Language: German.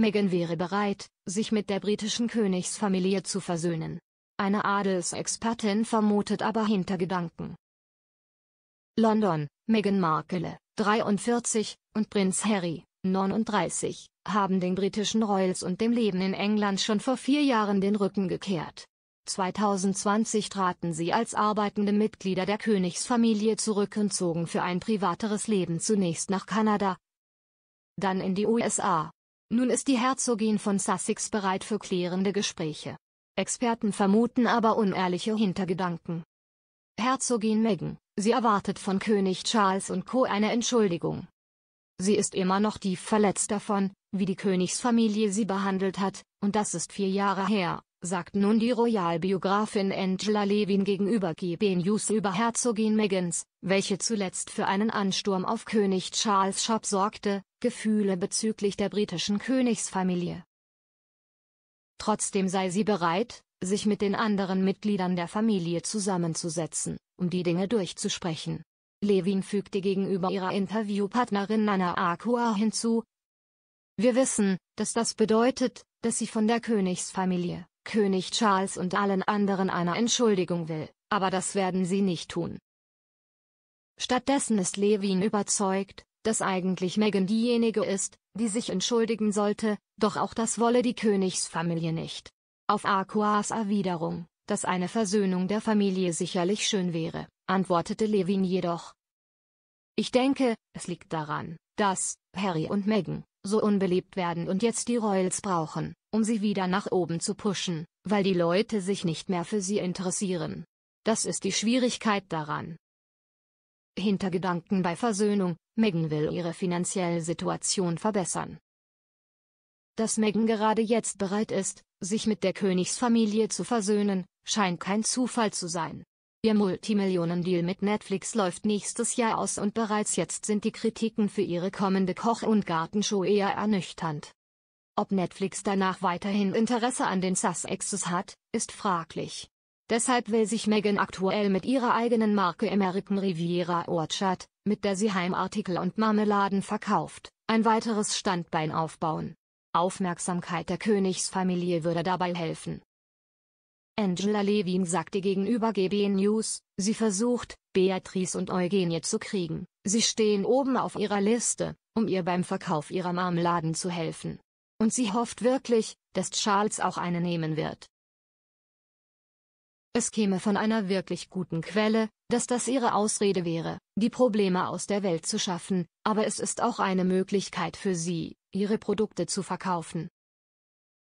Meghan wäre bereit, sich mit der britischen Königsfamilie zu versöhnen. Eine Adelsexpertin vermutet aber Hintergedanken. London, Meghan Markle, 43, und Prinz Harry, 39, haben den britischen Royals und dem Leben in England schon vor vier Jahren den Rücken gekehrt. 2020 traten sie als arbeitende Mitglieder der Königsfamilie zurück und zogen für ein privateres Leben zunächst nach Kanada, dann in die USA. Nun ist die Herzogin von Sussex bereit für klärende Gespräche. Experten vermuten aber unehrliche Hintergedanken. Herzogin Meghan, sie erwartet von König Charles und Co. eine Entschuldigung. Sie ist immer noch tief verletzt davon, wie die Königsfamilie sie behandelt hat, und das ist vier Jahre her sagt nun die Royalbiografin Angela Levin gegenüber GB News über Herzogin Megans, welche zuletzt für einen Ansturm auf König Charles Schopp sorgte, Gefühle bezüglich der britischen Königsfamilie. Trotzdem sei sie bereit, sich mit den anderen Mitgliedern der Familie zusammenzusetzen, um die Dinge durchzusprechen. Levin fügte gegenüber ihrer Interviewpartnerin Nana Akua hinzu, wir wissen, dass das bedeutet, dass sie von der Königsfamilie König Charles und allen anderen einer Entschuldigung will, aber das werden sie nicht tun. Stattdessen ist Levin überzeugt, dass eigentlich Meghan diejenige ist, die sich entschuldigen sollte, doch auch das wolle die Königsfamilie nicht. Auf Aquas Erwiderung, dass eine Versöhnung der Familie sicherlich schön wäre, antwortete Levin jedoch. Ich denke, es liegt daran, dass Harry und Meghan so unbeliebt werden und jetzt die Royals brauchen, um sie wieder nach oben zu pushen, weil die Leute sich nicht mehr für sie interessieren. Das ist die Schwierigkeit daran. Hintergedanken bei Versöhnung, Megan will ihre finanzielle Situation verbessern. Dass Megan gerade jetzt bereit ist, sich mit der Königsfamilie zu versöhnen, scheint kein Zufall zu sein. Ihr Multimillionendeal mit Netflix läuft nächstes Jahr aus und bereits jetzt sind die Kritiken für ihre kommende Koch- und Gartenshow eher ernüchternd. Ob Netflix danach weiterhin Interesse an den Sussexes hat, ist fraglich. Deshalb will sich Megan aktuell mit ihrer eigenen Marke American Riviera Orchard, mit der sie Heimartikel und Marmeladen verkauft, ein weiteres Standbein aufbauen. Aufmerksamkeit der Königsfamilie würde dabei helfen. Angela Levin sagte gegenüber GBN News, sie versucht, Beatrice und Eugenie zu kriegen, sie stehen oben auf ihrer Liste, um ihr beim Verkauf ihrer Marmeladen zu helfen. Und sie hofft wirklich, dass Charles auch eine nehmen wird. Es käme von einer wirklich guten Quelle, dass das ihre Ausrede wäre, die Probleme aus der Welt zu schaffen, aber es ist auch eine Möglichkeit für sie, ihre Produkte zu verkaufen.